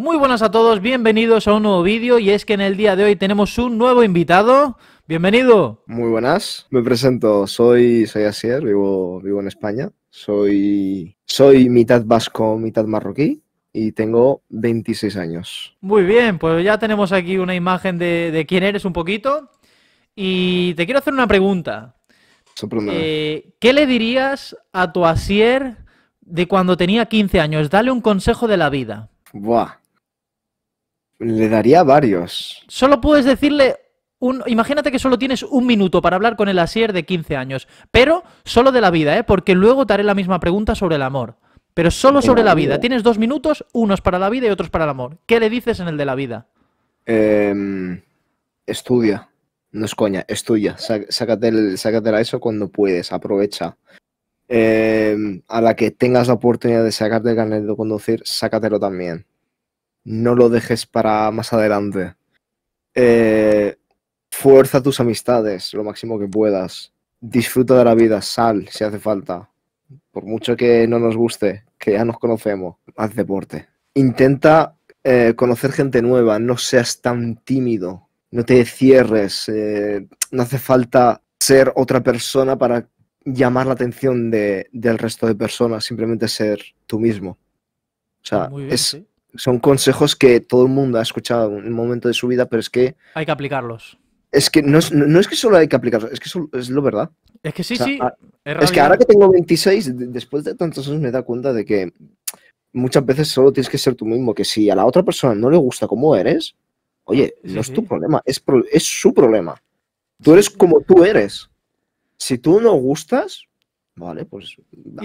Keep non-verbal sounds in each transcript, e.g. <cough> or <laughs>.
Muy buenas a todos, bienvenidos a un nuevo vídeo y es que en el día de hoy tenemos un nuevo invitado. Bienvenido. Muy buenas, me presento, soy, soy Asier, vivo, vivo en España, soy, soy mitad vasco, mitad marroquí y tengo 26 años. Muy bien, pues ya tenemos aquí una imagen de, quién eres un poquito y te quiero hacer una pregunta. Eh, ¿Qué le dirías a tu Asier de cuando tenía 15 años? Dale un consejo de la vida. Buah, le daría varios. Solo puedes decirle un, imagínate que solo tienes un minuto para hablar con el Asier de 15 años, pero solo de la vida, ¿eh? porque luego te haré la misma pregunta sobre el amor. Pero solo sobre la, vida. Tienes dos minutos, unos para la vida y otros para el amor. ¿Qué le dices en el de la vida? Em, estudia. No es coña, estudia. Sácate, sácate eso cuando puedes, aprovecha. Em, a la que tengas la oportunidad de sacarte el carnet de conducir, sácatelo también no lo dejes para más adelante. Eh, fuerza tus amistades lo máximo que puedas. Disfruta de la vida, sal si hace falta. Por mucho que no nos guste, que ya nos conocemos, haz deporte. Intenta eh, conocer gente nueva, no seas tan tímido, no te cierres, eh, no hace falta ser otra persona para llamar la atención del resto de personas, simplemente ser tú mismo. O sea, es, son consejos que todo el mundo ha escuchado en un momento de su vida, pero es que... Hay que aplicarlos. Es que no es, que solo hay que aplicarlos, es que es lo verdad. Es que sí, sí. Ah, es, que ahora que tengo 26, después de tantos años me da cuenta de que muchas veces solo tienes que ser tú mismo, que si a la otra persona no le gusta cómo eres, oye, ah, no es tu problema, es, su problema. Tú eres como tú eres. Si tú no gustas, vale, pues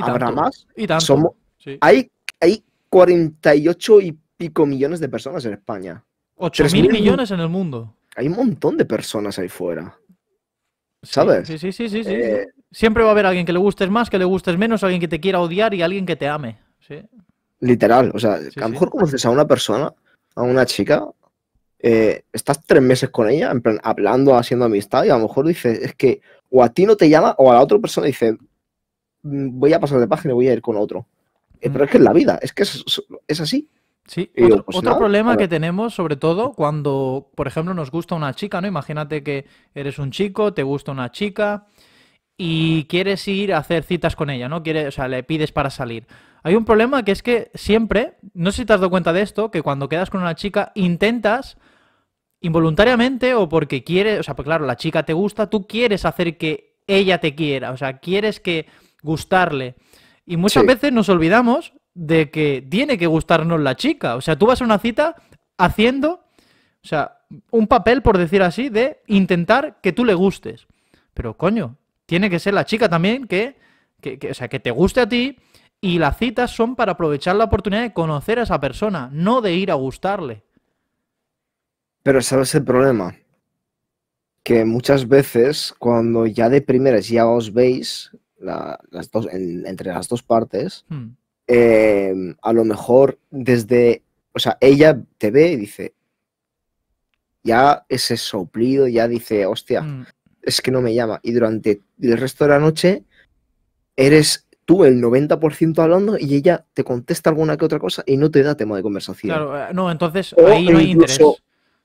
habrá más. Y tanto, hay, hay 48 y pico millones de personas en España. 8 mil millones en el mundo. Hay un montón de personas ahí fuera. ¿Sabes? Sí, sí, sí, sí. Eh, Siempre va a haber alguien que le gustes más, que le gustes menos, alguien que te quiera odiar y alguien que te ame. Literal, o sea, a lo mejor conoces a una persona, a una chica, eh, estás tres meses con ella, en plan, hablando, haciendo amistad, y a lo mejor dices, es que o a ti no te llama, o a la otra persona dice, mm, voy a pasar de página y voy a ir con otro. Eh, pero mm. es que es la vida, es que es, así. Sí, otro, pues problema que tenemos, sobre todo cuando, por ejemplo, nos gusta una chica, ¿no? Imagínate que eres un chico, te gusta una chica y quieres ir a hacer citas con ella, ¿no? o sea, le pides para salir. Hay un problema que es que siempre, no sé si te has dado cuenta de esto, que cuando quedas con una chica intentas involuntariamente o porque quieres, o sea, pues claro, la chica te gusta, tú quieres hacer que ella te quiera, o sea, quieres que gustarle. Y muchas veces nos olvidamos de que tiene que gustarnos la chica. O sea, tú vas a una cita haciendo, o sea, un papel, por decir así, de intentar que tú le gustes. Pero coño, tiene que ser la chica también que, que, o sea, que te guste a ti. Y las citas son para aprovechar la oportunidad de conocer a esa persona, no de ir a gustarle. Pero ¿sabes el problema? Que muchas veces cuando ya de primeras ya os veis, las dos, entre las dos partes, hmm. em, a lo mejor desde, o sea, ella te ve y dice, ya ese soplido, ya dice, hostia, hmm. es que no me llama. Y durante el resto de la noche eres tú el 90% hablando y ella te contesta alguna que otra cosa y no te da tema de conversación. Claro, eh, no, entonces ahí no interés.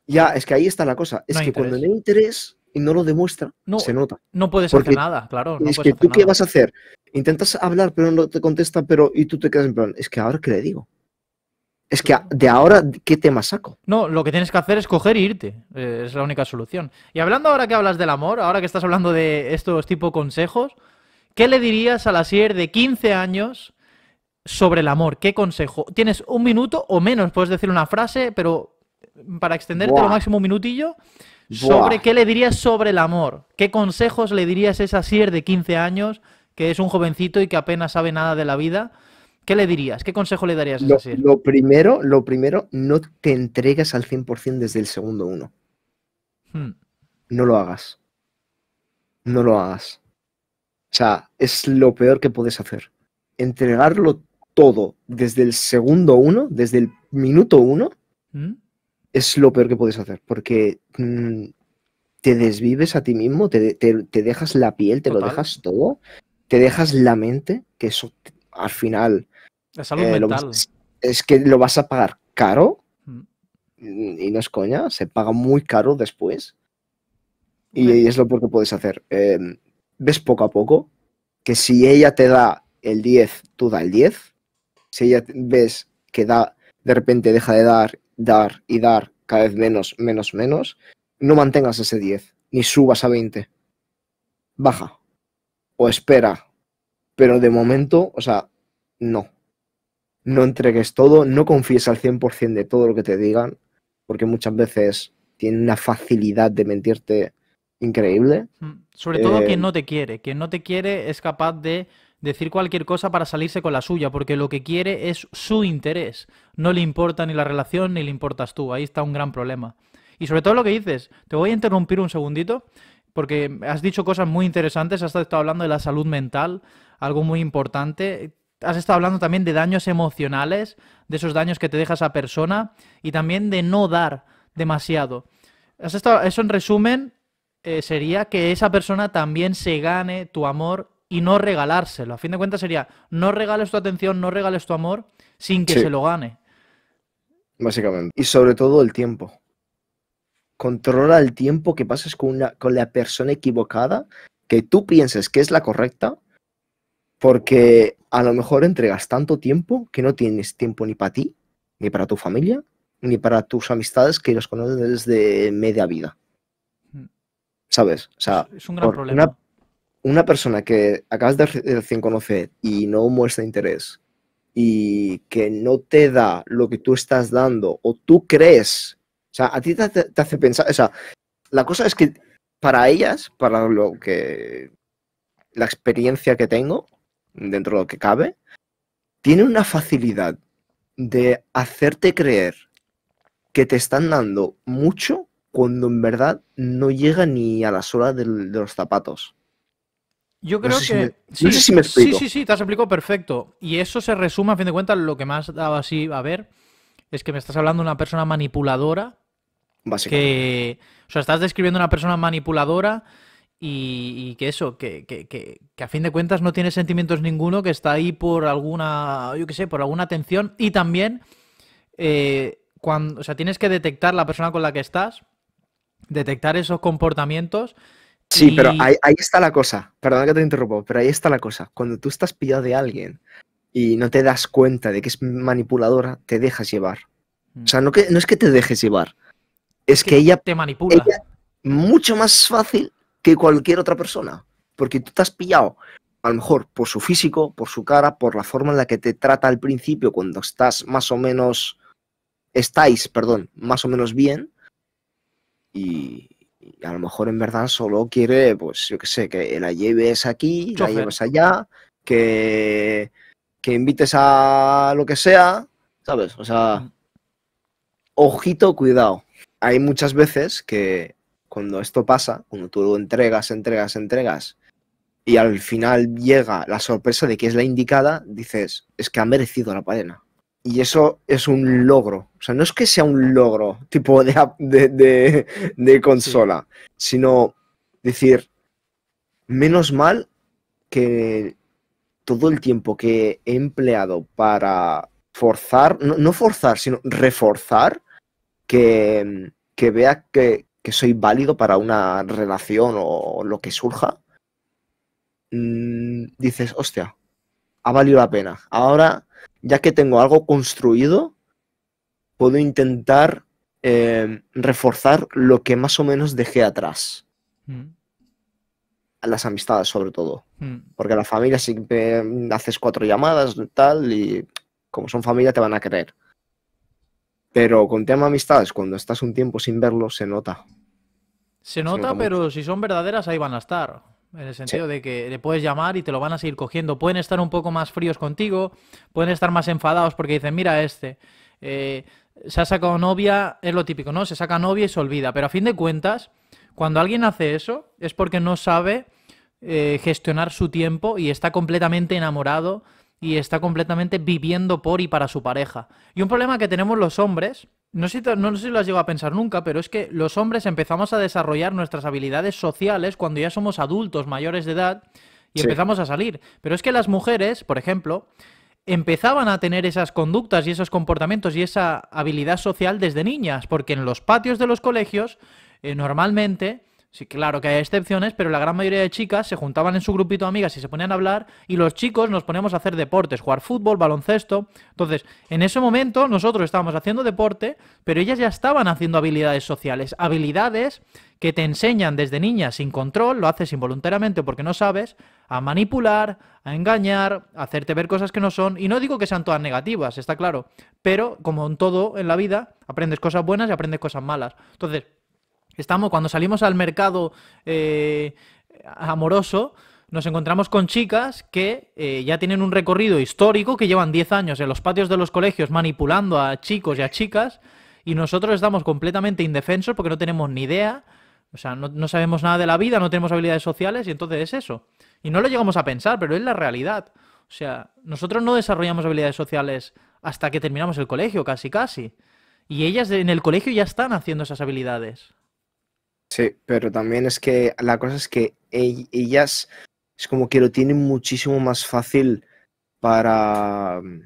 Ya, es que ahí está la cosa. Es que cuando no hay interés, no lo demuestra, se nota. No puedes hacer nada, claro. No es que tú qué vas a hacer. Intentas hablar, pero no te contesta, pero y tú te quedas en plan, es que ahora qué le digo. Es que de ahora, ¿qué tema saco? No, lo que tienes que hacer es coger e irte. Eh, es la única solución. Y hablando ahora que hablas del amor, ahora que estás hablando de estos tipo consejos, ¿qué le dirías a la Sier de 15 años sobre el amor? ¿Qué consejo? Tienes un minuto o menos, puedes decir una frase, pero para extenderte lo máximo un minutillo, sobre qué le dirías sobre el amor. ¿Qué consejos le dirías a esa Sier de 15 años, que es un jovencito y que apenas sabe nada de la vida? ¿Qué le dirías? ¿Qué consejo le darías a esa lo, Sier? Lo primero, lo primero, no te entregues al 100% desde el segundo uno. Hmm. No lo hagas. No lo hagas. O sea, es lo peor que puedes hacer. Entregarlo todo desde el segundo uno, desde el minuto uno, hmm es lo peor que puedes hacer, porque mm, te desvives a ti mismo, te, dejas la piel, te lo dejas todo, te dejas la mente, que eso al final... Eh, es que lo vas a pagar caro, mm. Mm, y no es coña, se paga muy caro después, y, es lo peor que puedes hacer. Em, ves poco a poco que si ella te da el 10, tú da el 10, si ella ves que da de repente deja de dar dar y dar cada vez menos, menos, menos, no mantengas ese 10, ni subas a 20. Baja. O espera. Pero de momento, o sea, no. No entregues todo, no confíes al 100% de todo lo que te digan, porque muchas veces tienen una facilidad de mentirte increíble. Mm, sobre todo quien eh, no te quiere. Quien no te quiere es capaz de decir cualquier cosa para salirse con la suya, porque lo que quiere es su interés. No le importa ni la relación ni le importas tú. Ahí está un gran problema. Y sobre todo lo que dices, te voy a interrumpir un segundito, porque has dicho cosas muy interesantes, has estado hablando de la salud mental, algo muy importante. Has estado hablando también de daños emocionales, de esos daños que te deja esa persona, y también de no dar demasiado. eso en resumen eh, sería que esa persona también se gane tu amor y no regalárselo. A fin de cuentas sería, no regales tu atención, no regales tu amor sin que se lo gane. Básicamente. Y sobre todo el tiempo. Controla el tiempo que pases con, una, con la persona equivocada que tú pienses que es la correcta, porque a lo mejor entregas tanto tiempo que no tienes tiempo ni para ti, ni para tu familia, ni para tus amistades que los conoces desde media vida. Mm. ¿Sabes? O sea, es un gran problema una persona que acabas de recién conocer y no muestra interés y que no te da lo que tú estás dando o tú crees, o sea, a ti te, hace pensar, o sea, la cosa es que para ellas, para lo que la experiencia que tengo, dentro de lo que cabe, tiene una facilidad de hacerte creer que te están dando mucho cuando en verdad no llega ni a la sola de los zapatos. Yo creo que. sí, Sí, sí, te has explicado perfecto. Y eso se resume, a fin de cuentas, lo que más daba así a ver es que me estás hablando de una persona manipuladora. Básicamente. Que, o sea, estás describiendo una persona manipuladora y, que eso, que, que, a fin de cuentas no tiene sentimientos ninguno, que está ahí por alguna, yo qué sé, por alguna atención. Y también, eh, cuando, o sea, tienes que detectar la persona con la que estás, detectar esos comportamientos Sí, pero ahí, está la cosa. Perdón que te interrumpo, pero ahí está la cosa. Cuando tú estás pillado de alguien y no te das cuenta de que es manipuladora, te dejas llevar. O sea, no, que, no es que te dejes llevar. Es, que, ella te manipula. mucho más fácil que cualquier otra persona. Porque tú te has pillado, a lo mejor, por su físico, por su cara, por la forma en la que te trata al principio, cuando estás más o menos. Estáis, perdón, más o menos bien. Y, y a lo mejor en verdad solo quiere, pues yo qué sé, que la lleves aquí, la lleves allá, que, que invites a lo que sea, ¿sabes? O sea, mm. ojito, cuidado. Hay muchas veces que cuando esto pasa, cuando tú entregas, entregas, entregas, y al final llega la sorpresa de que es la indicada, dices, es que ha merecido la pena. Y eso es un logro. O sea, no es que sea un logro tipo de, consola, sino decir, menos mal que todo el tiempo que he empleado para forzar, no, forzar, sino reforzar que, vea que, soy válido para una relación o lo que surja, mm, dices, hostia, ha valido la pena. Ahora ya que tengo algo construido, puedo intentar eh, reforzar lo que más o menos dejé atrás. Mm. A Las amistades, sobre todo. Mm. Porque la familia si haces cuatro llamadas, tal, y como son familia te van a querer. Pero con tema amistades, cuando estás un tiempo sin verlo, se nota. Se nota, pero si son verdaderas, ahí van a estar. En el sentido de que le puedes llamar y te lo van a seguir cogiendo. Pueden estar un poco más fríos contigo, pueden estar más enfadados porque dicen, mira este, eh, se ha sacado novia, es lo típico, ¿no? Se saca novia y se olvida. Pero a fin de cuentas, cuando alguien hace eso es porque no sabe eh, gestionar su tiempo y está completamente enamorado y está completamente viviendo por y para su pareja. Y un problema que tenemos los hombres no sé, no sé si lo has llegado a pensar nunca, pero es que los hombres empezamos a desarrollar nuestras habilidades sociales cuando ya somos adultos mayores de edad y empezamos a salir. Pero es que las mujeres, por ejemplo, empezaban a tener esas conductas y esos comportamientos y esa habilidad social desde niñas, porque en los patios de los colegios eh, normalmente Sí, claro que hay excepciones, pero la gran mayoría de chicas se juntaban en su grupito de amigas y se ponían a hablar y los chicos nos poníamos a hacer deportes, jugar fútbol, baloncesto. Entonces, en ese momento nosotros estábamos haciendo deporte, pero ellas ya estaban haciendo habilidades sociales, habilidades que te enseñan desde niña sin control, lo haces involuntariamente porque no sabes, a manipular, a engañar, a hacerte ver cosas que no son. Y no digo que sean todas negativas, está claro, pero como en todo en la vida, aprendes cosas buenas y aprendes cosas malas. Entonces, Estamos, cuando salimos al mercado eh, amoroso, nos encontramos con chicas que eh, ya tienen un recorrido histórico, que llevan 10 años en los patios de los colegios manipulando a chicos y a chicas, y nosotros estamos completamente indefensos porque no tenemos ni idea, o sea, no, no sabemos nada de la vida, no tenemos habilidades sociales, y entonces es eso. Y no lo llegamos a pensar, pero es la realidad. O sea, nosotros no desarrollamos habilidades sociales hasta que terminamos el colegio, casi casi. Y ellas en el colegio ya están haciendo esas habilidades. Sí, pero también es que la cosa es que ellas es como que lo tienen muchísimo más fácil para mm,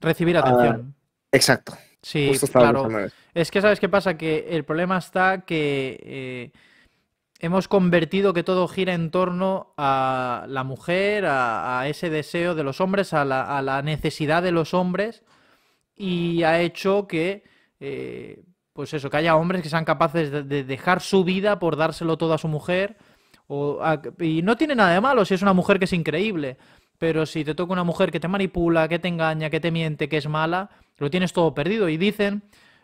recibir ah, atención. exacto. Sí, claro. Es que sabes qué pasa, que el problema está que eh, hemos convertido que todo gira en torno a la mujer, a, ese deseo de los hombres, a la, necesidad de los hombres y ha hecho que eh, pues eso, que haya hombres que sean capaces de, dejar su vida por dárselo todo a su mujer. y no tiene nada de malo si es una mujer que es increíble. Pero si te toca una mujer que te manipula, que te engaña, que te miente, que es mala, lo tienes todo perdido. Y dicen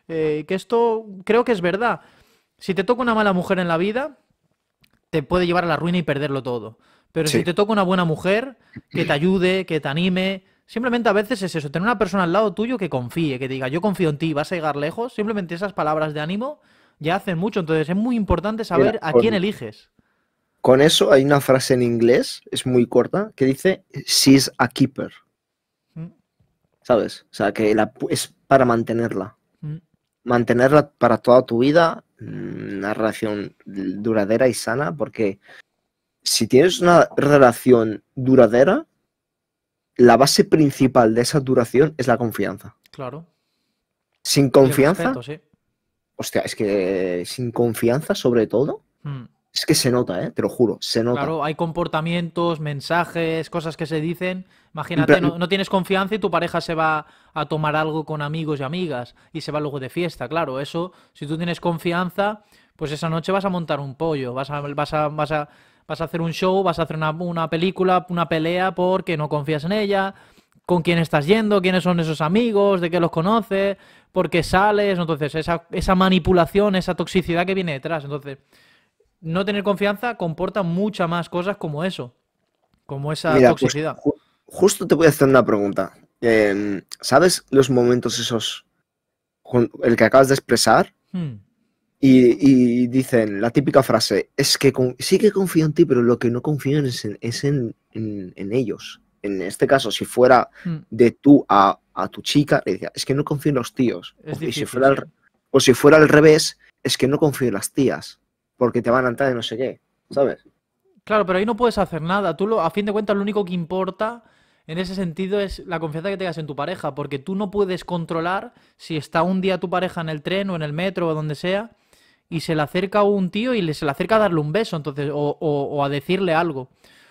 eh, que esto creo que es verdad. Si te toca una mala mujer en la vida, te puede llevar a la ruina y perderlo todo. Pero si te toca una buena mujer, que te ayude, que te anime, Simplemente a veces es eso, tener una persona al lado tuyo que confíe, que diga, yo confío en ti, vas a llegar lejos. Simplemente esas palabras de ánimo ya hacen mucho. Entonces es muy importante saber a quién eliges. Con eso hay una frase en inglés, es muy corta, que dice, she's a keeper. Mm. ¿Sabes? O sea, que es para mantenerla. Mm. Mantenerla para toda tu vida, mm, una relación duradera y sana, porque si tienes una relación duradera, la base principal de esa duración es la confianza. Claro. Sin confianza. Respeto, sí. es que sin confianza, sobre todo. Hmm. Es que se nota, ¿eh? te lo juro, se nota. Claro, hay comportamientos, mensajes, cosas que se dicen. Imagínate, no, tienes confianza y tu pareja se va a tomar algo con amigos y amigas y se va luego de fiesta, claro. Eso, si tú tienes confianza, pues esa noche vas a montar un pollo, vas a, vas a, vas a vas a hacer un show, vas a hacer una, película, una pelea porque no confías en ella, con quién estás yendo, quiénes son esos amigos, de qué los conoces, por qué sales. Entonces, esa, manipulación, esa toxicidad que viene detrás. Entonces, no tener confianza comporta muchas más cosas como eso, como esa pues, toxicidad. justo te voy a hacer una pregunta. Em, ¿Sabes los momentos esos, el que acabas de expresar? Hmm. Y, dicen la típica frase, es que sí que confío en ti, pero lo que no confío es en, ellos. En este caso, si fuera hmm. de tú a, tu chica, le decía, es que no confío en los tíos. o, si fuera al, revés, es que no confío en las tías, porque te van a entrar de no sé qué, ¿sabes? Claro, pero ahí no puedes hacer nada. Tú, a fin de cuentas, lo único que importa en ese sentido es la confianza que tengas en tu pareja, porque tú no puedes controlar si está un día tu pareja en el tren o en el metro o donde sea y se le acerca un tío y se le acerca a darle un beso, entonces, o, a decirle algo.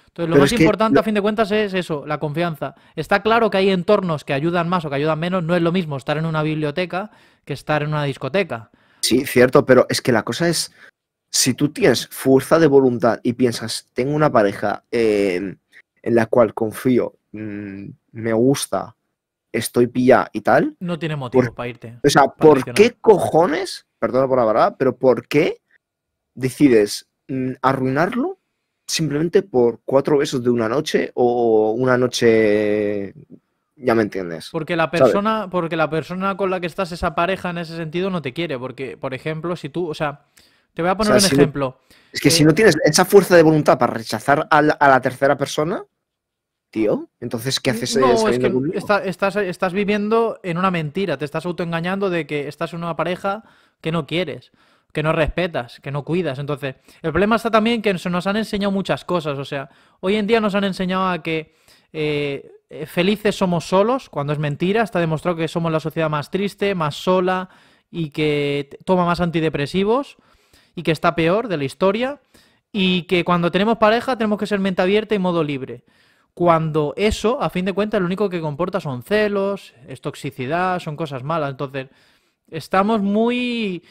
Entonces, lo más importante, a fin de cuentas, es eso, la confianza. Está claro que hay entornos que ayudan más o que ayudan menos. No es lo mismo estar en una biblioteca que estar en una discoteca. Sí, cierto, pero es que la cosa es, si tú tienes fuerza de voluntad y piensas, tengo una pareja eh, en la cual confío, mm, me gusta, estoy pilla y tal. No tiene motivo para irte. O sea, ¿por qué cojones perdona por la verdad, pero ¿por qué decides mm, arruinarlo simplemente por cuatro besos de una noche o una noche ya me entiendes. Porque la persona, porque la persona con la que estás esa pareja en ese sentido no te quiere, porque por ejemplo, si tú, o sea, te voy a poner un ejemplo. es que si eh, no tienes esa fuerza de voluntad para rechazar a la tercera persona, tío. Entonces, ¿qué haces eh, no, es que estás, estás, viviendo en una mentira, te estás autoengañando de que estás en una pareja que no quieres, que no respetas, que no cuidas. Entonces, el problema está también que nos han enseñado muchas cosas. O sea, hoy en día nos han enseñado a que eh, felices somos solos, cuando es mentira. Está demostrado que somos la sociedad más triste, más sola y que toma más antidepresivos y que está peor de la historia. Y que cuando tenemos pareja tenemos que ser mente abierta y modo libre cuando eso, a fin de cuentas, lo único que comporta son celos, es toxicidad, son cosas malas. Entonces, estamos muy...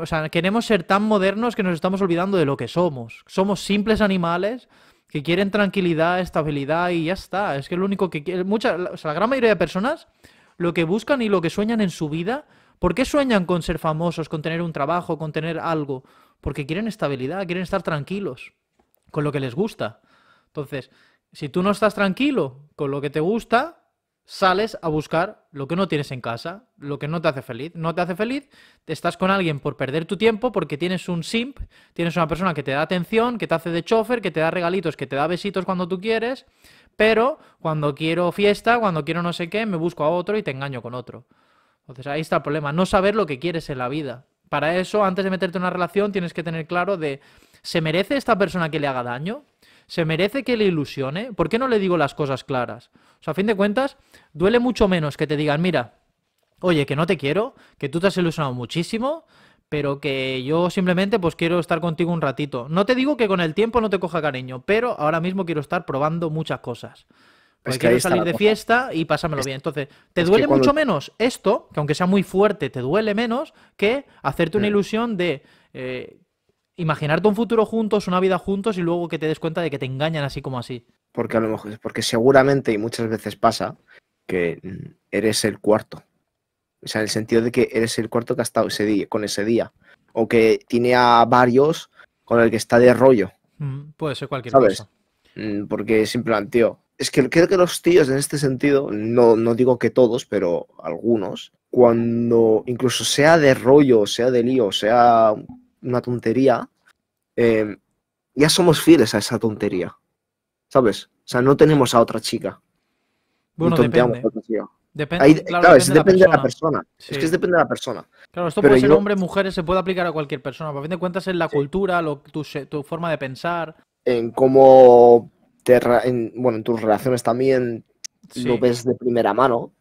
o sea, queremos ser tan modernos que nos estamos olvidando de lo que somos. Somos simples animales que quieren tranquilidad, estabilidad y ya está. Es que lo único que quieren... o sea, la gran mayoría de personas lo que buscan y lo que sueñan en su vida... ¿Por qué sueñan con ser famosos, con tener un trabajo, con tener algo? Porque quieren estabilidad, quieren estar tranquilos con lo que les gusta. Entonces, si tú no estás tranquilo con lo que te gusta, sales a buscar lo que no tienes en casa, lo que no te hace feliz. No te hace feliz, estás con alguien por perder tu tiempo porque tienes un simp, tienes una persona que te da atención, que te hace de chofer, que te da regalitos, que te da besitos cuando tú quieres, pero cuando quiero fiesta, cuando quiero no sé qué, me busco a otro y te engaño con otro. Entonces ahí está el problema, no saber lo que quieres en la vida. Para eso, antes de meterte en una relación, tienes que tener claro de, ¿se merece esta persona que le haga daño? ¿Se merece que le ilusione? ¿Por qué no le digo las cosas claras? O sea, a fin de cuentas, duele mucho menos que te digan, mira, oye, que no te quiero, que tú te has ilusionado muchísimo, pero que yo simplemente pues quiero estar contigo un ratito. No te digo que con el tiempo no te coja cariño, pero ahora mismo quiero estar probando muchas cosas. Porque quiero salir de fiesta y pásamelo bien. Entonces, te duele mucho menos esto, que aunque sea muy fuerte, te duele menos que hacerte una eh. ilusión de eh, imaginarte un futuro juntos, una vida juntos y luego que te des cuenta de que te engañan así como así. Porque a lo mejor, porque seguramente y muchas veces pasa que eres el cuarto. O sea, en el sentido de que eres el cuarto que ha estado ese día, con ese día. O que tiene a varios con el que está de rollo. Mm, puede ser cualquier cosa. Mm, porque sin tío. Es que creo que los tíos en este sentido, no, no digo que todos, pero algunos, cuando incluso sea de rollo, sea de lío, sea una tontería, em, ya somos fieles a esa tontería. ¿Sabes? O sea, no tenemos a otra chica. Bueno, depende. claro, depende de la persona. Es que depende de la persona. Claro, esto puede ser hombre, mujer... mujeres, se puede aplicar a cualquier persona. A fin de cuentas es la cultura, lo, tu, forma de pensar. En cómo te, en, bueno, en tus relaciones también lo ves de primera mano.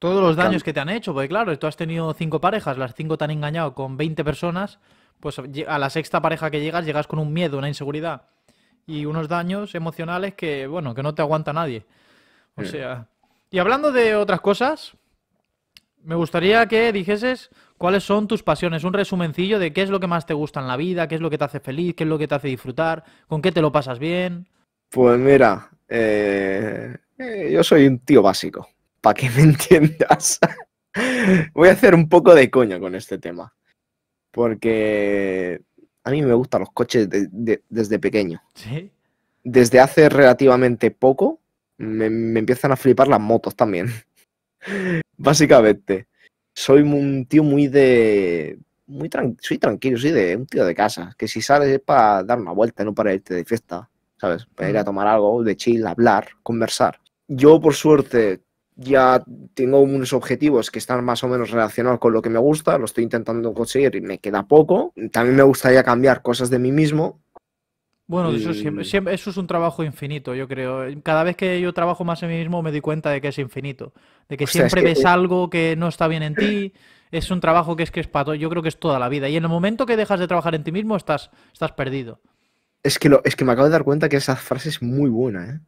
Todos los daños que te han hecho, porque claro, tú has tenido cinco parejas, las cinco te han engañado con 20 personas, pues a la sexta pareja que llegas, llegas con un miedo, una inseguridad y unos daños emocionales que, bueno, que no te aguanta nadie. O sea, y hablando de otras cosas, me gustaría que dijeses cuáles son tus pasiones, un resumencillo de qué es lo que más te gusta en la vida, qué es lo que te hace feliz, qué es lo que te hace disfrutar, con qué te lo pasas bien. Pues mira, eh, eh, yo soy un tío básico, para que me <laughs> entiendas. Voy a hacer un poco de coño con este tema porque a mí me gustan los coches desde pequeño. Sí. Desde hace relativamente poco me, empiezan a flipar las motos también. <laughs> Básicamente. Soy un tío muy de muy soy tranquilo, soy de un tío de casa, que si sales es para dar una vuelta, no para irte de fiesta, ¿sabes? Para ir a tomar algo, de chill, hablar, conversar. Yo, por suerte, ya tengo unos objetivos que están más o menos relacionados con lo que me gusta, lo estoy intentando conseguir y me queda poco. También me gustaría cambiar cosas de mí mismo. Bueno, eso, es un trabajo infinito, yo creo. Cada vez que yo trabajo más en mí mismo me doy cuenta de que es infinito, de que siempre ves algo que no está bien en ti. Es un trabajo que es que es yo creo que es toda la vida. Y en el momento que dejas de trabajar en ti mismo estás, estás perdido. Es que, lo, es que me acabo de dar cuenta que esa frase es muy buena, ¿eh?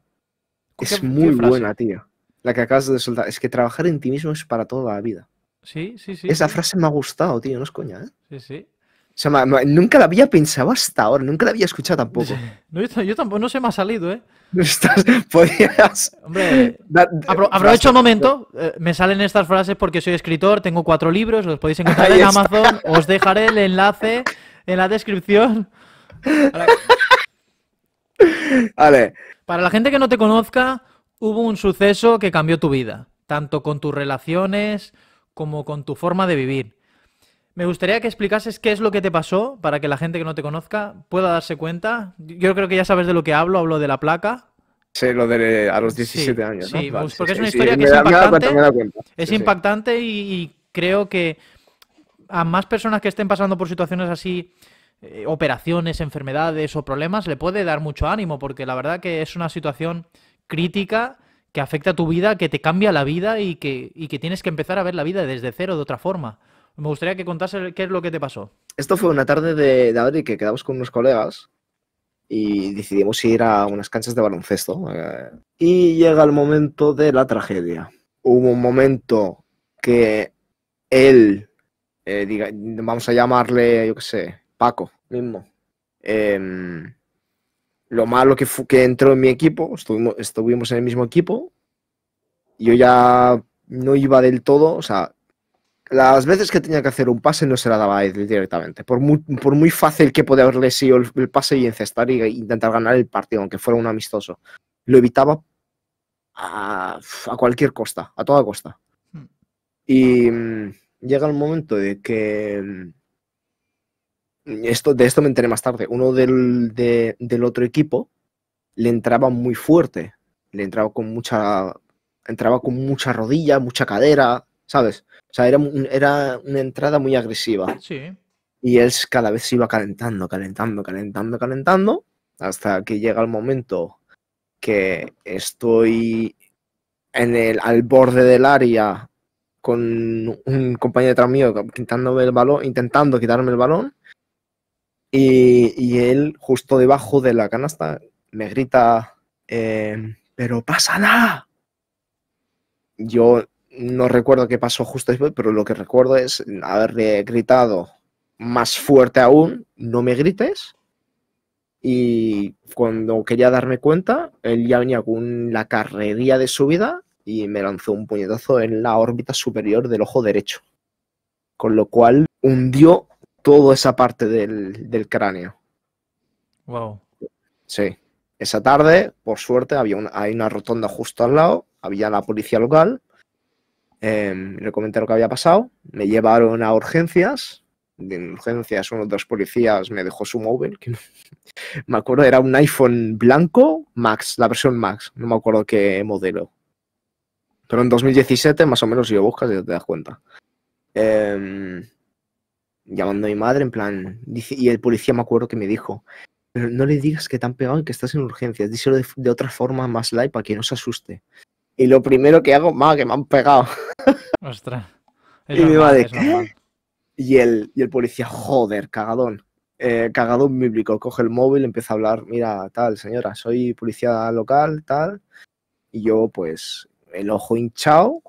Es muy buena, tío la que acabas de soltar, es que trabajar en ti mismo es para toda la vida. Sí, sí, sí. Esa frase me ha gustado, tío, no es coña, ¿eh? Sí, sí. O sea, nunca la había pensado hasta ahora, nunca la había escuchado tampoco. yo, tampoco, no se me ha salido, ¿eh? <laughs> Estás, podías... Hombre, aprovecho un momento, eh, me salen estas frases porque soy escritor, tengo cuatro libros, los podéis encontrar en Amazon, os dejaré el enlace en la descripción. <laughs> vale. Para la gente que no te conozca, Hubo un suceso que cambió tu vida, tanto con tus relaciones como con tu forma de vivir. Me gustaría que explicases qué es lo que te pasó para que la gente que no te conozca pueda darse cuenta. Yo creo que ya sabes de lo que hablo, hablo de la placa. Sí, lo de a los 17 años. ¿no? Sí, pues porque es una historia que es impactante. es impactante y, creo que a más personas que estén pasando por situaciones así, eh, operaciones, enfermedades o problemas, le puede dar mucho ánimo, porque la verdad que es una situación crítica que afecta a tu vida, que te cambia la vida y que, tienes que empezar a ver la vida desde cero, de otra forma. Me gustaría que contase qué es lo que te pasó. Esto fue una tarde de, de abril que quedamos con unos colegas y decidimos ir a unas canchas de baloncesto. Eh, y llega el momento de la tragedia. Hubo un momento que él, eh, vamos a llamarle, yo qué sé, Paco mismo, em, lo malo que, fue, que entró en mi equipo, estuvimos, en el mismo equipo, yo ya no iba del todo, o sea, las veces que tenía que hacer un pase no se la daba directamente, por muy, fácil que podía haberle sido el, pase y encestar e intentar ganar el partido, aunque fuera un amistoso. Lo evitaba a cualquier costa, a toda costa. Hmm. Y mm, llega el momento de que mm, de esto me enteré más tarde, uno del, otro equipo le entraba muy fuerte, le entraba con mucha, entraba con mucha rodilla, mucha cadera, ¿sabes? O sea, era, una entrada muy agresiva. Y él cada vez se iba calentando, calentando, calentando, calentando, hasta que llega el momento que estoy en el, al borde del área con un compañero detrás mío el balón, intentando quitarme el balón y, él, justo debajo de la canasta, me grita, eh, pero nada. Yo no recuerdo qué pasó justo después, pero lo que recuerdo es haberle gritado más fuerte aún, no me grites. Y cuando quería darme cuenta, él ya venía con la carrería de su y me lanzó un puñetazo en la órbita superior del ojo derecho. Con lo cual hundió toda esa parte del, cráneo. Wow. Sí. Esa tarde, por suerte, había una, hay una rotonda justo al lado, había la policía local, em, le comenté lo que había pasado, me llevaron a urgencias, en urgencias uno de los policías me dejó su móvil, <laughs> me acuerdo, era un iPhone blanco Max, la versión Max, no me acuerdo qué modelo. Pero en 2017 más o menos si lo buscas ya te das cuenta. Eh, llamando a mi madre, en plan, dice, y el policía me acuerdo que me dijo, pero no le digas que te han pegado y que estás en urgencias, díselo de, otra forma más light para que no se asuste. Y lo primero que hago, más que me han pegado. <laughs> Ostras. y me va de... ¿qué? Y el, y el policía, joder, cagadón. Eh, cagadón bíblico, coge el móvil, empieza a hablar, mira, tal, señora, soy policía local, tal. Y yo, pues, el ojo hinchado,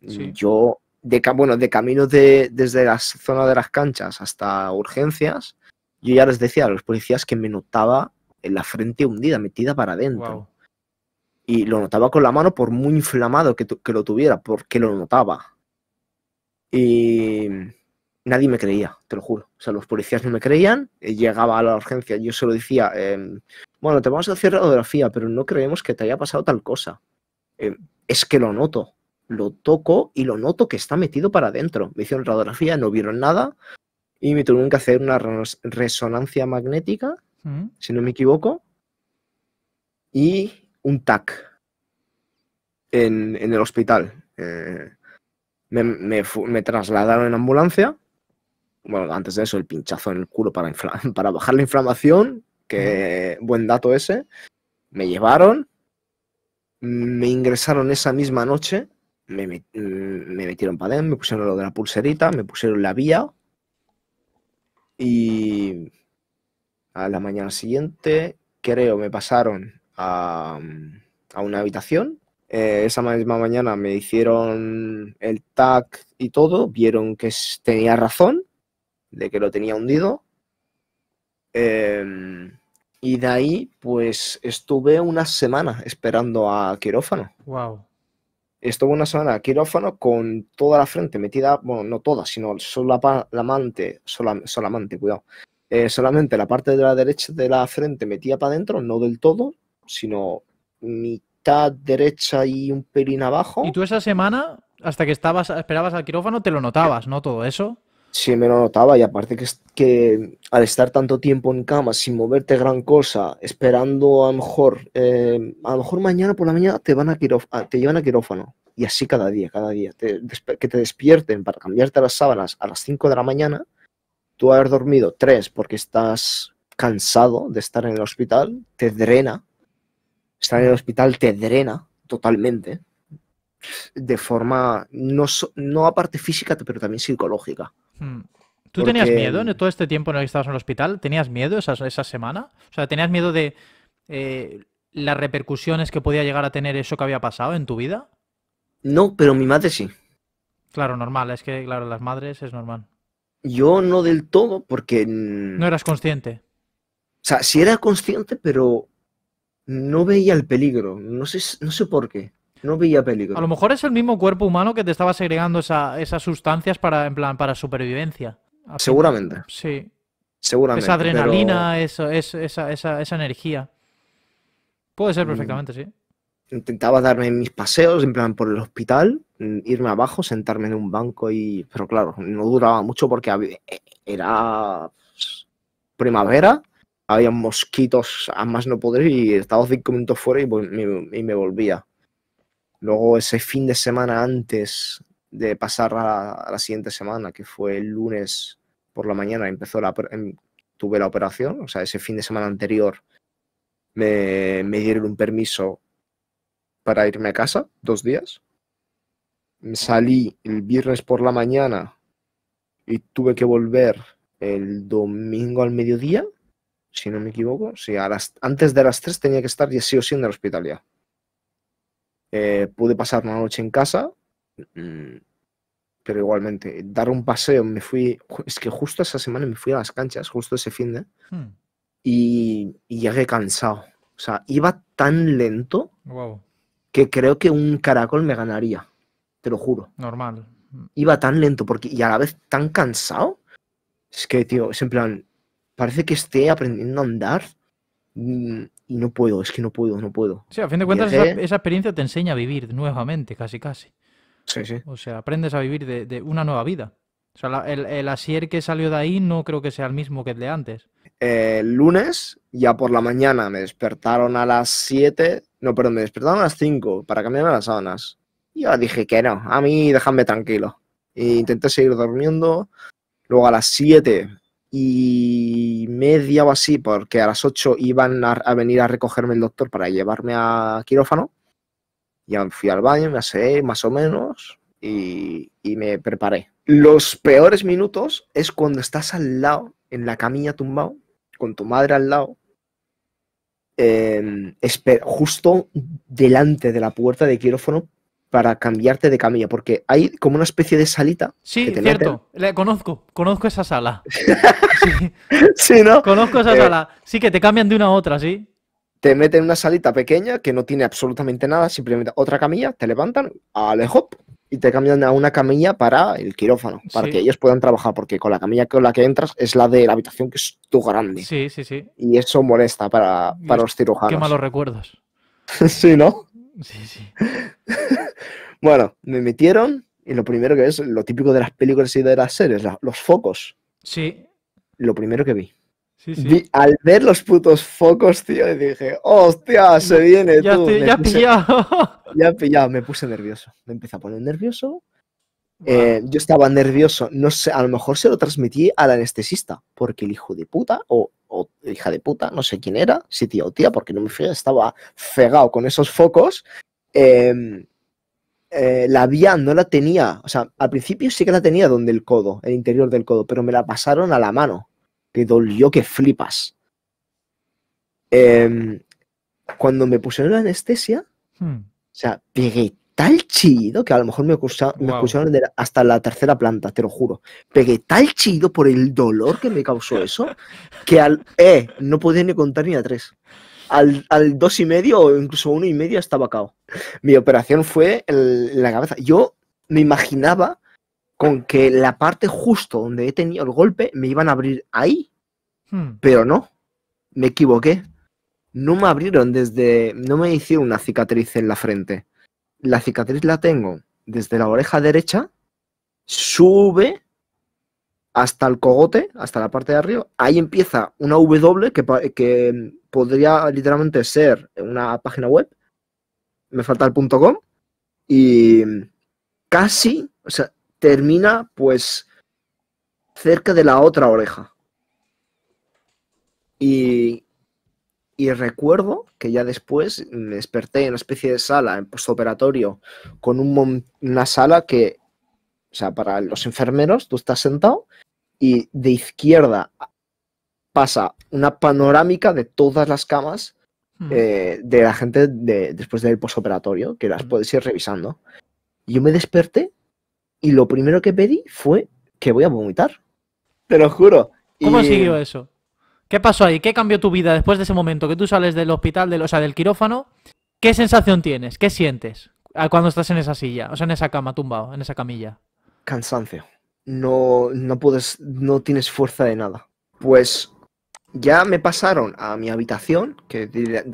yo de, bueno, de camino de, desde la zona de las canchas hasta urgencias, yo ya les decía a los policías que me notaba en la frente hundida, metida para adentro. Y lo notaba con la mano por muy inflamado que, que lo tuviera, porque lo notaba. Y nadie me creía, te lo juro. O sea, los policías no me creían, eh, llegaba a la urgencia, yo se lo decía, em, bueno, te vamos a hacer radiografía, pero no creemos que te haya pasado tal cosa. Em, es que lo noto lo toco y lo noto que está metido para adentro. Me hicieron radiografía, no vieron nada y me tuvieron que hacer una resonancia magnética, mm. si no me equivoco, y un TAC en, el hospital. Eh, me, trasladaron en ambulancia. Bueno, antes de eso, el pinchazo en el culo para, <laughs> bajar la inflamación, que buen dato ese. Me llevaron, me ingresaron esa misma noche me, me metieron para dentro, me pusieron lo de la pulserita, me pusieron la vía y a la mañana siguiente creo me pasaron a, a una habitación. Eh, esa misma mañana me hicieron el tag y todo, vieron que tenía razón, de que lo tenía hundido. Em, y de ahí, pues estuve una semana esperando a quirófano. Wow estuvo una semana quirófano con toda la frente metida, bueno, no toda, sino la solamente, cuidado, eh, solamente la parte de la derecha de la frente metida para adentro, no del todo, sino mitad derecha y un pelín abajo. ¿Y tú esa semana, hasta que estabas, esperabas al quirófano, te lo notabas, ¿no? Todo eso. Sí, me lo notaba y aparte que, que al estar tanto tiempo en cama sin moverte gran cosa, esperando a lo mejor, eh, a lo mejor mañana por la mañana te, van a te llevan a quirófano y así cada día, cada día, que te despierten para cambiarte las sábanas a las 5 de la mañana, tú haber dormido 3 porque estás cansado de estar en el hospital, te drena, estar en el hospital te drena totalmente, de forma, no, no aparte física, pero también psicológica. Hmm. ¿Tú tenías miedo en todo este tiempo en el que estabas en el hospital? ¿Tenías miedo esa, semana? O sea, ¿tenías miedo de eh, las repercusiones que podía llegar a tener eso que había pasado en tu vida? No, pero mi madre sí. Claro, normal, es que, claro, las madres es normal. Yo no del todo, porque... No eras consciente. O sea, sí era consciente, pero no veía el peligro. No sé, no sé por qué. No veía peligro. A lo mejor es el mismo cuerpo humano que te estaba segregando esas sustancias para, en plan, para supervivencia. Seguramente. Sí. Seguramente. Esa adrenalina, es, esa, energía. Puede ser mm. perfectamente, sí. Intentaba darme mis paseos, en plan, por el hospital, mm, irme abajo, sentarme en un banco y... Pero claro, no duraba mucho porque era pues, primavera, había mosquitos a más no poder y estaba cinco minutos fuera y me volvía. Luego ese fin de semana antes de pasar a, la siguiente semana, que fue el lunes por la mañana, empezó la, em, tuve la operación, o sea, ese fin de semana anterior me, dieron un permiso para irme a casa, dos días. Salí el viernes por la mañana y tuve que volver el domingo al mediodía, si no me equivoco. Si las, antes de las tres tenía que estar ya sí o sí en el hospital ya. Eh, pude pasar una noche en casa, mm, pero igualmente, dar un paseo, me fui, es que justo esa semana me fui a las canchas, justo ese fin de, hmm. y, llegué cansado. O sea, iba tan lento que creo que un caracol me ganaría, te lo juro. Normal. Iba tan lento porque, y a la vez tan cansado, es que, tío, es en plan, parece que esté aprendiendo a andar Mm, y, no puedo, es que no puedo, no puedo. Sí, a fin de cuentas esa, experiencia te enseña a vivir nuevamente, casi casi. Sí, sí. O sea, aprendes a vivir de, una nueva vida. O sea, el, el, asier que salió de ahí no creo que sea el mismo que el de antes. Eh, el lunes, ya por la mañana, me despertaron a las 7, no, perdón, me despertaron a las 5 para cambiarme las sábanas. Yo dije que no, a mí déjame tranquilo. E intenté seguir durmiendo. Luego a las 7 y media o así, porque a las 8 iban a, venir a recogerme el doctor para llevarme a quirófano. Ya fui al baño, me aseé más o menos y, me preparé. Los peores minutos es cuando estás al lado, en la camilla tumbado, con tu madre al lado, em, justo delante de la puerta de quirófano para cambiarte de camilla, porque hay como una especie de salita. Sí, cierto, conozco, conozco esa sala. <laughs> sí. ¿no? Conozco esa eh, sala. Sí, que te cambian de una a otra, sí. Te meten una salita pequeña que no tiene absolutamente nada, simplemente otra camilla, te levantan, Ale y te cambian a una camilla para el quirófano, para que ellos puedan trabajar, porque con la camilla con la que entras es la de la habitación que es tu grande. Sí, sí, sí. Y eso molesta para, para los cirujanos. Qué malos recuerdos. <laughs> sí, ¿no? Sí, sí. <laughs> bueno, me metieron y lo primero que es, lo típico de las películas y de las series, los focos. Sí. Lo primero que vi. Sí, sí. al ver los putos focos, tío, y dije, hostia, se viene ya, tú. Te, ya pillado. <laughs> Ya pillado, me puse nervioso. Me empecé a poner nervioso. Eh, yo estaba nervioso, no sé, a lo mejor se lo transmití al anestesista, porque el hijo de puta, o o hija de puta, no sé quién era, si tía o tía, porque no me fijé, estaba cegado con esos focos. Em, eh, la vía no la tenía, o sea, al principio sí que la tenía donde el codo, el interior del codo, pero me la pasaron a la mano, que dolió que flipas. Em, cuando me pusieron la anestesia, hmm. o sea, pegué tal chido que a lo mejor me, acusaron hasta la tercera planta, te lo juro. Pegué tal chido por el dolor que me causó <laughs> eso que al eh, no podía ni contar ni a tres. Al, dos y medio o incluso uno y medio estaba cago. Mi operación fue en la cabeza. Yo me imaginaba con que la parte justo donde he tenido el golpe me iban a abrir ahí, hmm. pero no. Me equivoqué. No me abrieron desde. No me hicieron una cicatriz en la frente la cicatriz la tengo desde la oreja derecha, sube hasta el cogote, hasta la parte de arriba. Ahí empieza una W que, que podría literalmente ser una página web. Me falta el punto .com. Y casi, o sea, termina pues cerca de la otra oreja. Y y recuerdo que ya después me desperté en una especie de sala, en postoperatorio, con una sala que, o sea, para los enfermeros, tú estás sentado y de izquierda pasa una panorámica de todas las camas hmm. eh, de la gente de, después del postoperatorio, que las hmm. puedes ir revisando. Yo me desperté y lo primero que pedí fue que voy a vomitar. Te lo juro. ¿Cómo siguió eso? ¿Qué pasó ahí? ¿Qué cambió tu vida después de ese momento que tú sales del hospital, del, o sea, del quirófano? ¿Qué sensación tienes? ¿Qué sientes cuando estás en esa silla, o sea, en esa cama tumbado, en esa camilla? Cansancio. No, no puedes, no tienes fuerza de nada. Pues ya me pasaron a mi habitación, que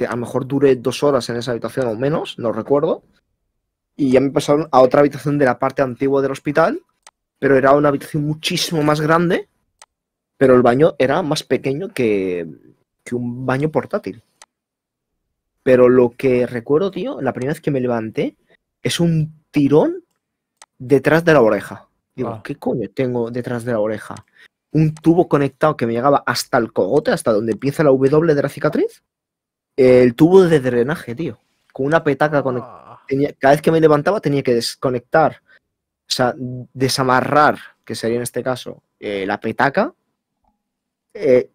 a lo mejor duré dos horas en esa habitación o menos, no recuerdo. Y ya me pasaron a otra habitación de la parte antigua del hospital, pero era una habitación muchísimo más grande pero el baño era más pequeño que, un baño portátil. Pero lo que recuerdo, tío, la primera vez que me levanté, es un tirón detrás de la oreja. Digo, ah. ¿qué coño tengo detrás de la oreja? Un tubo conectado que me llegaba hasta el cogote, hasta donde empieza la W de la cicatriz. El tubo de drenaje, tío. Con una petaca conectada. Ah. Cada vez que me levantaba tenía que desconectar, o sea, desamarrar, que sería en este caso, eh, la petaca eh,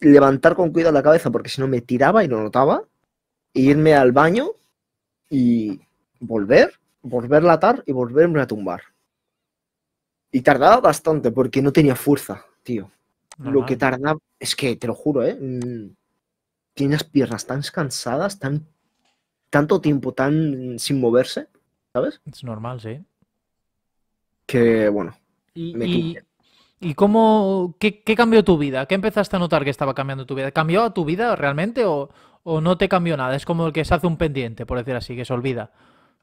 levantar con cuidado la cabeza porque si no me tiraba y no notaba, e irme al baño y volver, volver a atar y volverme a tumbar. Y tardaba bastante porque no tenía fuerza, tío. Lo que tardaba, es que te lo juro, ¿eh? Mm, tienes piernas tan cansadas, tan tanto tiempo tan sin moverse, ¿sabes? Es normal, sí. Que bueno. me ¿Y cómo, qué, cambió tu vida? ¿Qué empezaste a notar que estaba cambiando tu vida? ¿Cambió tu vida realmente o, no te cambió nada? Es como el que se hace un pendiente, por decir así, que se olvida.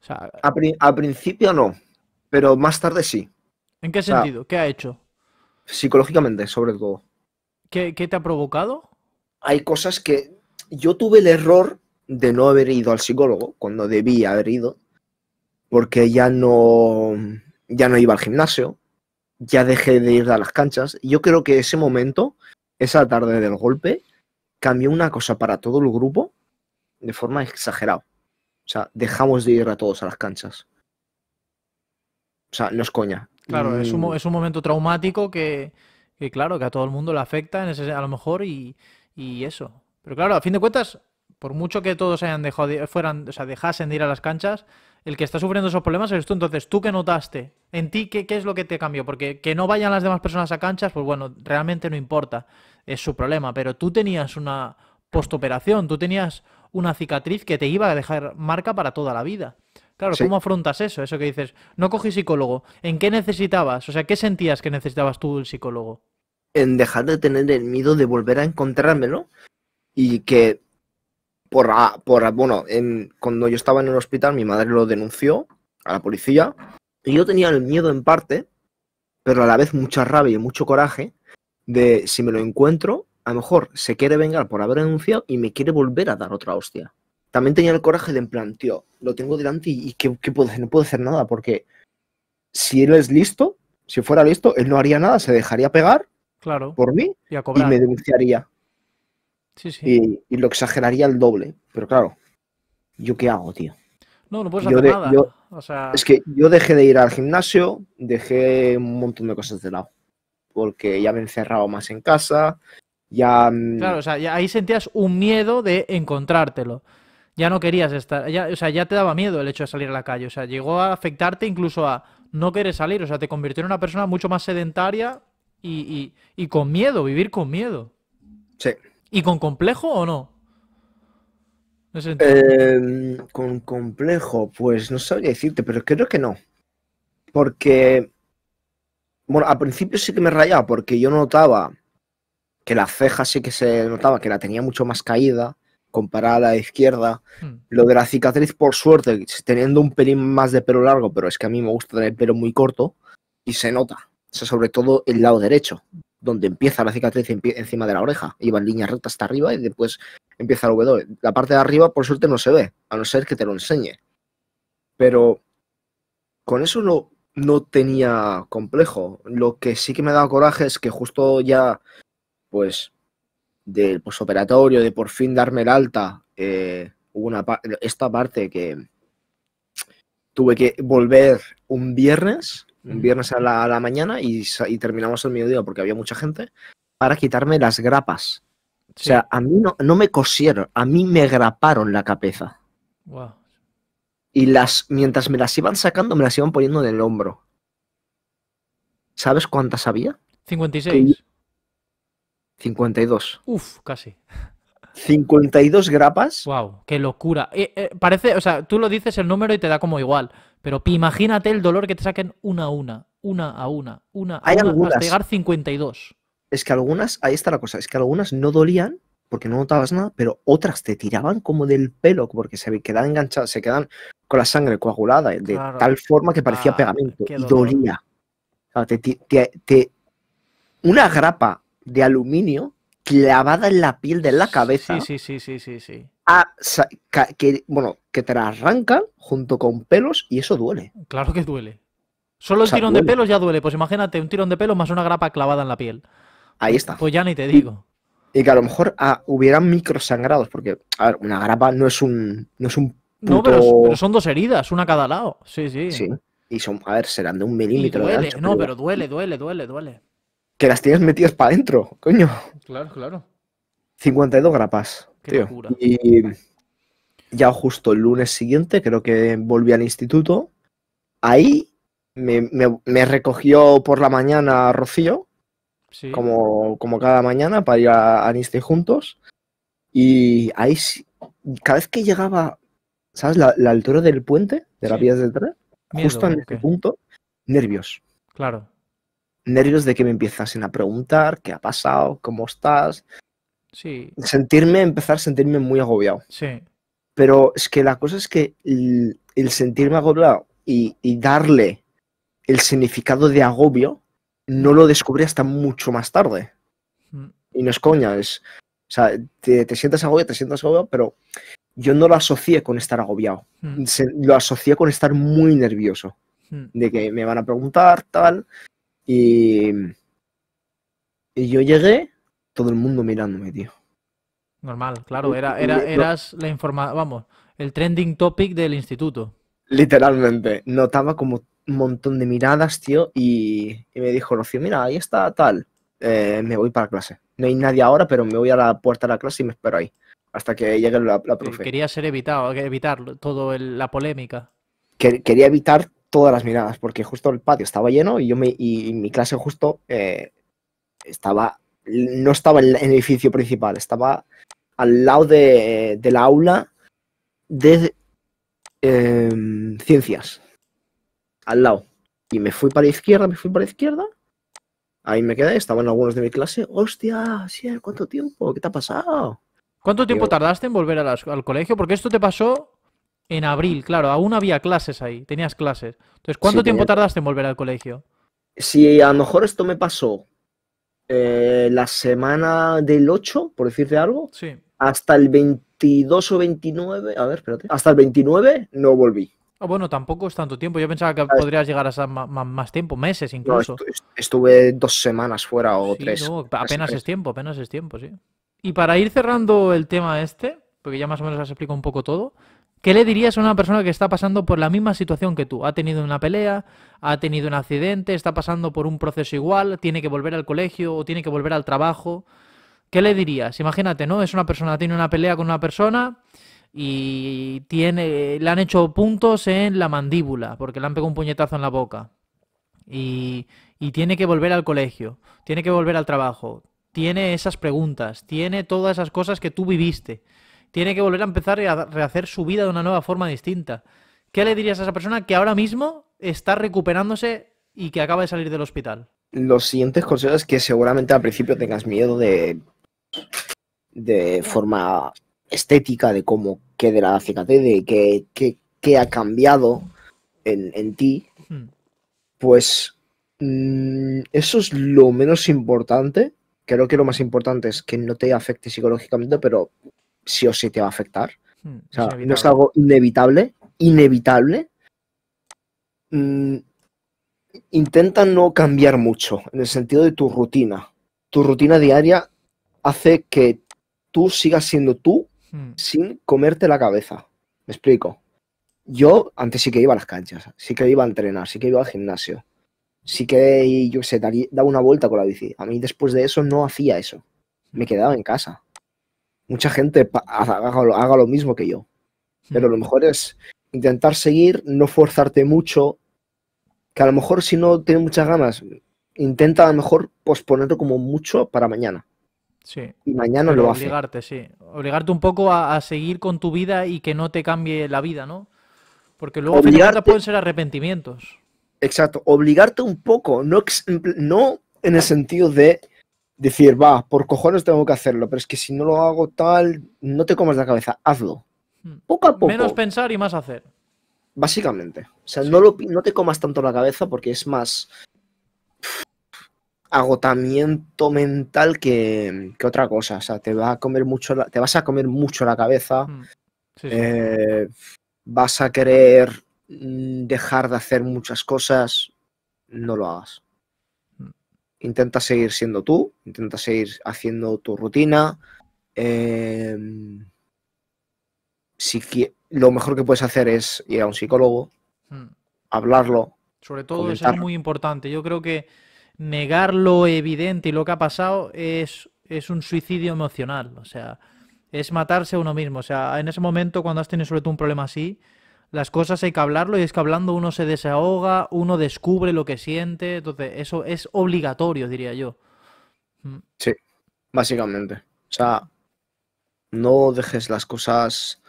O a, principio no, pero más tarde sí. ¿En qué sentido? ¿Qué ha hecho? Psicológicamente, sobre todo. ¿Qué, ¿Qué te ha provocado? Hay cosas que yo tuve el error de no haber ido al psicólogo cuando debía haber ido, porque ya no, ya no iba al gimnasio, ya dejé de ir a las canchas. Yo creo que ese momento, esa tarde del golpe, cambió una cosa para todo el grupo de forma exagerada. O sea, dejamos de ir a todos a las canchas. O sea, no es coña. Claro, es, un, mm. momento traumático que, claro, que a todo el mundo le afecta, a lo mejor, y, eso. Pero claro, a fin de cuentas, por mucho que todos hayan dejado fueran, o sea, dejasen de ir a las canchas, el que está sufriendo esos problemas eres tú. Entonces, ¿tú qué notaste? ¿En ti qué, qué es lo que te cambió? Porque que no vayan las demás personas a canchas, pues bueno, realmente no importa, es su problema. Pero tú tenías una postoperación, tú tenías una cicatriz que te iba a dejar marca para toda la vida. Claro, ¿cómo afrontas eso? Eso que dices, no cogí psicólogo. ¿En qué necesitabas? O sea, ¿qué sentías que necesitabas tú el psicólogo? En dejar de tener el miedo de volver a encontrármelo y que por, ah, por ah, bueno, cuando yo estaba en el hospital, mi madre lo denunció a la policía y yo tenía el miedo en parte, pero a la vez mucha rabia y mucho coraje de si me lo encuentro, a lo mejor se quiere vengar por haber denunciado y me quiere volver a dar otra hostia. También tenía el coraje de en plan, tío, lo tengo delante y, y que, no puedo hacer nada porque si él es listo, si fuera listo, él no haría nada, se dejaría pegar claro. por mí y me denunciaría. Y, lo exageraría el doble. Pero claro, ¿yo qué hago, tío? No, no puedes hacer nada. Es que yo dejé de ir al gimnasio, dejé un montón de cosas de lado. Porque ya me he encerrado más en casa. Ya. Mm, claro, o sea, ahí sentías un miedo de encontrártelo. Ya no querías estar. o sea, ya te daba miedo el hecho de salir a la calle. O sea, llegó a afectarte incluso a no querer salir. O sea, te convirtió en una persona mucho más sedentaria y, y con miedo, vivir con miedo. Sí. ¿Y con complejo o no? Em, con complejo, pues no sabría decirte, pero creo que no. Porque, bueno, al principio sí que me rayaba porque yo notaba que la ceja sí que se notaba que la tenía mucho más caída comparada a la izquierda. Hmm. Lo de la cicatriz, por suerte, teniendo un pelín más de pelo largo, pero es que a mí me gusta tener pelo muy corto y se nota. sobre todo el lado derecho donde empieza la cicatriz encima de la oreja. Iba en línea recta hasta arriba y después empieza el W. La parte de arriba, por suerte, no se ve, a no ser que te lo enseñe. Pero con eso no, no tenía complejo. Lo que sí que me ha dado coraje es que justo ya, pues, del posoperatorio, de por fin darme el alta, eh, hubo una esta parte que tuve que volver un viernes un viernes a la, mañana y, terminamos el mediodía porque había mucha gente, para quitarme las grapas. O sea, a mí no, me cosieron, a mí me graparon la cabeza. Y las, mientras me las iban sacando, me las iban poniendo en el hombro. ¿Sabes cuántas había? 56. 52. Uf, casi. 52 grapas. Wow, qué locura. Eh, eh, parece, o sea, tú lo dices el número y te da como igual. Pero imagínate el dolor que te saquen una a una, una a una, una a hay una, algunas. hasta llegar 52. Es que algunas, ahí está la cosa, es que algunas no dolían porque no notabas nada, pero otras te tiraban como del pelo, porque se quedan enganchadas, se quedan con la sangre coagulada, de tal forma que parecía ah, pegamento y dolía. te, una grapa de aluminio clavada en la piel de la cabeza. Sí, sí, sí, sí, sí. sí que, bueno, que te la arrancan junto con pelos y eso duele. Claro que duele. Solo el tirón de pelos ya duele. Pues imagínate, un tirón de pelos más una grapa clavada en la piel. Ahí está. Pues ya ni te digo. Y, que a lo mejor ah, hubieran microsangrados, porque a ver, una grapa no es un. No, un pero, son dos heridas, una a cada lado. Sí, sí. Sí. Y son, a ver, serán de un milímetro No, pero... pero duele, duele, duele, duele. Que las tienes metidas para adentro, coño. Claro, claro. 52 grapas. Y ya justo el lunes siguiente, creo que volví al instituto. Ahí me, me, recogió por la mañana Rocío, como, como cada mañana, para ir a, a juntos. Y ahí, cada vez que llegaba, ¿sabes? La, altura del puente, de la las vías del tren, justo en este punto, nervios. Claro. Nervios de que me empiezasen a preguntar qué ha pasado, cómo estás, Sentirme, empezar a sentirme muy agobiado. Pero es que la cosa es que el, sentirme agobiado y, darle el significado de agobio no lo descubrí hasta mucho más tarde. Mm. Y no es coña, es. O sea, te, sientes sientas agobiado, te sientes agobiado, pero yo no lo asocié con estar agobiado. Mm. lo asocié con estar muy nervioso. Mm. De que me van a preguntar, tal. Y, y yo llegué, todo el mundo mirándome, tío. Normal, claro, era, era, eras la informa vamos, el trending topic del instituto. Literalmente, notaba como un montón de miradas, tío, y, me dijo Rocío, mira, ahí está tal, eh, me voy para clase. No hay nadie ahora, pero me voy a la puerta de la clase y me espero ahí, hasta que llegue la, eh, profe. Quería ser evitado, evitar toda la polémica. quería evitar todas las miradas, porque justo el patio estaba lleno y yo me, mi clase justo eh, estaba no estaba en el edificio principal, estaba al lado de, la aula de em, ciencias. Al lado. Y me fui para la izquierda, me fui para la izquierda. Ahí me quedé, estaban algunos de mi clase. ¡Hostia! Sier, ¿Cuánto tiempo? ¿Qué te ha pasado? ¿Cuánto tiempo tardaste en volver al colegio? Porque esto te pasó en abril, claro. Aún había clases ahí, tenías clases. Entonces, ¿cuánto tiempo tardaste en volver al colegio? Si a lo mejor esto me pasó eh, la semana del 8, por decirte algo, hasta el 22 o 29, a ver, espérate, hasta el 29 no volví. Ah, bueno, tampoco es tanto tiempo. Yo pensaba que ah, podrías llegar a más, tiempo, meses incluso. estuve dos semanas fuera o tres. apenas es tiempo, apenas es tiempo, sí. Y para ir cerrando el tema este, porque ya más o menos has explicado un poco todo, ¿Qué le dirías a una persona que está pasando por la misma situación que tú? Ha tenido una pelea, ha tenido un accidente, está pasando por un proceso igual, tiene que volver al colegio o tiene que volver al trabajo. ¿Qué le dirías? Imagínate, ¿no? Es una persona, tiene una pelea con una persona y tiene, le han hecho puntos en la mandíbula porque le han pegado un puñetazo en la boca. Y, y tiene que volver al colegio, tiene que volver al trabajo, tiene esas preguntas, tiene todas esas cosas que tú viviste tiene que volver a empezar a rehacer su vida de una nueva forma distinta. ¿Qué le dirías a esa persona que ahora mismo está recuperándose y que acaba de salir del hospital? Los siguientes consejos es que seguramente al principio tengas miedo de, de forma estética, de cómo quede la cicatriz, de qué, ha cambiado en, en ti. Hmm. Pues mm, eso es lo menos importante creo que lo más importante es que no te afecte psicológicamente, pero ...si o si te va a afectar. Hmm, no es algo inevitable, inevitable. Mm, intenta no cambiar mucho en el sentido de tu rutina. Tu rutina diaria hace que tú sigas siendo tú hmm. sin comerte la cabeza. ¿Me explico? Yo antes sí que iba a las canchas, sí que iba a entrenar, sí que iba al gimnasio, sí que, yo se daba una vuelta con la bici. A mí después de eso no hacía eso. Me quedaba en casa mucha gente haga lo, haga lo mismo que yo. Hmm. Pero lo mejor es intentar seguir, no forzarte mucho, que a lo mejor si no tienes muchas ganas, intenta a lo mejor posponerlo como mucho para mañana. Sí. Y mañana lo hace. Obligarte, sí. Obligarte un poco a, seguir con tu vida y que no te cambie la vida, ¿no? Porque luego obligarte, pueden ser arrepentimientos. Exacto. Obligarte un poco, no, no en el sentido de decir, va, por cojones tengo que hacerlo, pero es que si no lo hago tal, no te comas la cabeza, hazlo. Hmm. Poco a poco. Menos pensar y más hacer. Básicamente. O sea, no, no te comas tanto la cabeza porque es más agotamiento mental que, otra cosa. O sea, te, va a comer mucho te vas a comer mucho la cabeza. Hmm. Eh, vas a querer mm, dejar de hacer muchas cosas. No lo hagas intenta seguir siendo tú, intenta seguir haciendo tu rutina. Em, si lo mejor que puedes hacer es ir a un psicólogo, hmm. hablarlo. Sobre todo eso es muy importante. Yo creo que negar lo evidente y lo que ha pasado es, es un suicidio emocional. O sea, es matarse a uno mismo. O sea, en ese momento cuando has tenido sobre todo un problema así, las cosas hay que hablarlo y es que hablando uno se desahoga, uno descubre lo que siente, entonces eso es obligatorio, diría yo. Mm. Sí, básicamente. O sea, no dejes las cosas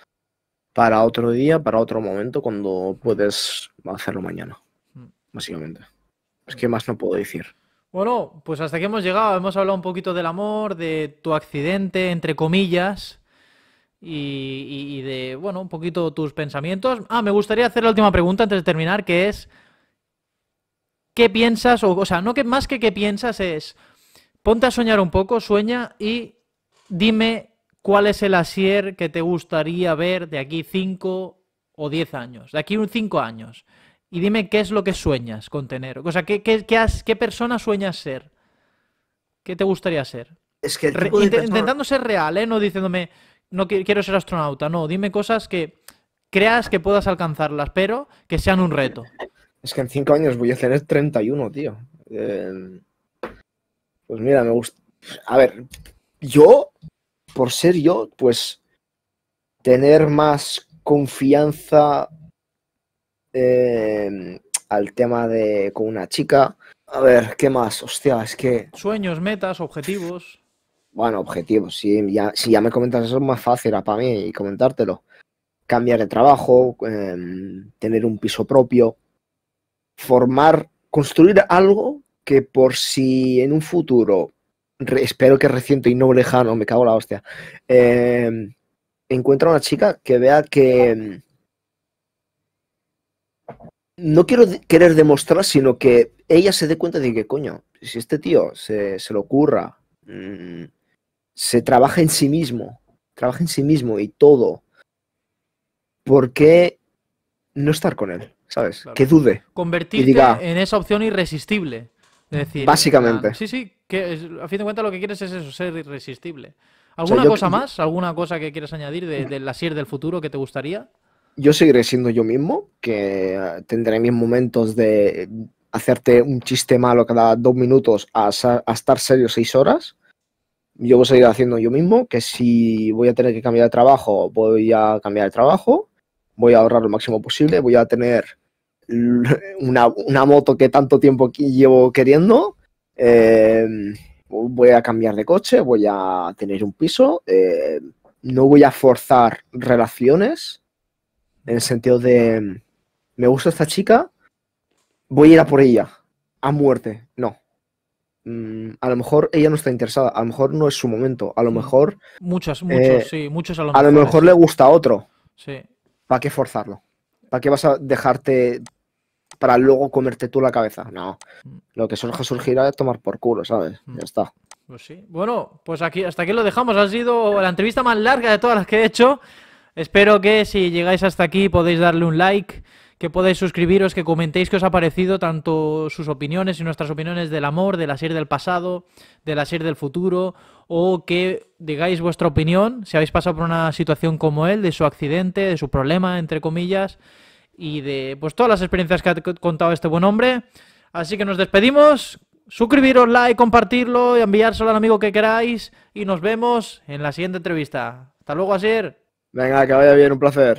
para otro día, para otro momento, cuando puedes hacerlo mañana, mm. básicamente. Es que más no puedo decir. Bueno, pues hasta aquí hemos llegado. Hemos hablado un poquito del amor, de tu accidente, entre comillas y, de, bueno, un poquito tus pensamientos. Ah, me gustaría hacer la última pregunta antes de terminar, que es, ¿qué piensas? O, o sea, no que más que qué piensas es, ponte a soñar un poco, sueña y dime cuál es el asier que te gustaría ver de aquí cinco o diez años, de aquí cinco años. Y dime qué es lo que sueñas con tener. O sea, ¿qué, qué, persona sueñas ser? ¿Qué te gustaría ser? Es que Intentando ser real, ¿eh? No diciéndome, no quiero ser astronauta, no, dime cosas que creas que puedas alcanzarlas, pero que sean un reto. Es que en cinco años voy a tener 31, tío. Em, pues mira, me gusta. A ver, yo, por ser yo, pues tener más confianza em, al tema de con una chica. A ver, ¿qué más? Hostia, es que. Sueños, metas, objetivos. Bueno, objetivos. Si ya, si ya me comentas eso, es más fácil ah, para mí comentártelo. Cambiar de trabajo, em, tener un piso propio, formar, construir algo que por si en un futuro, espero que reciente y no lejano, me cago en la hostia, em, encuentra una chica que vea que... Em, no quiero querer demostrar, sino que ella se dé cuenta de que, coño, si este tío se, se lo ocurra, mm, se trabaja en sí mismo, trabaja en sí mismo y todo. ¿Por qué no estar con él? ¿Sabes? Que dude. Convertirte en esa opción irresistible. decir, básicamente. sí, sí, que a fin de cuentas lo que quieres es eso, ser irresistible. ¿Alguna cosa más? ¿Alguna cosa que quieres añadir de, la SIR del futuro que te gustaría? Yo seguiré siendo yo mismo, que eh, tendré mis momentos de hacerte un chiste malo cada dos minutos a estar serio seis horas yo voy a seguir haciendo yo mismo, que si voy a tener que cambiar de trabajo, voy a cambiar de trabajo, voy a ahorrar lo máximo posible, voy a tener una, moto que tanto tiempo llevo queriendo, em, voy a cambiar de coche, voy a tener un piso, em, no voy a forzar relaciones en el sentido de, em, me gusta esta chica, voy a ir a por ella, a muerte, no. Mm, a lo mejor ella no está interesada, a lo mejor no es su momento, a lo mm. mejor... Muchas, muchos, eh, sí, muchos a lo mejor. A lo mejor le gusta otro. Sí. ¿Para qué forzarlo? ¿Para qué vas a dejarte para luego comerte tú la cabeza? No. Mm. Lo que surge surgirá es tomar por culo, ¿sabes? Ya está. Pues sí. Bueno, pues aquí, hasta aquí lo dejamos. Ha sido la entrevista más larga de todas las que he hecho. Espero que si llegáis hasta aquí podéis darle un like que podáis suscribiros, que comentéis qué os ha parecido tanto sus opiniones y nuestras opiniones del amor, de la serie del pasado, de la serie del futuro, o que digáis vuestra opinión, si habéis pasado por una situación como él, de su accidente, de su problema, entre comillas, y de pues todas las experiencias que ha contado este buen hombre. Así que nos despedimos. Suscribiros, like, compartirlo y enviárselo al amigo que queráis. Y nos vemos en la siguiente entrevista. Hasta luego, Asier. Venga, que vaya bien, un placer.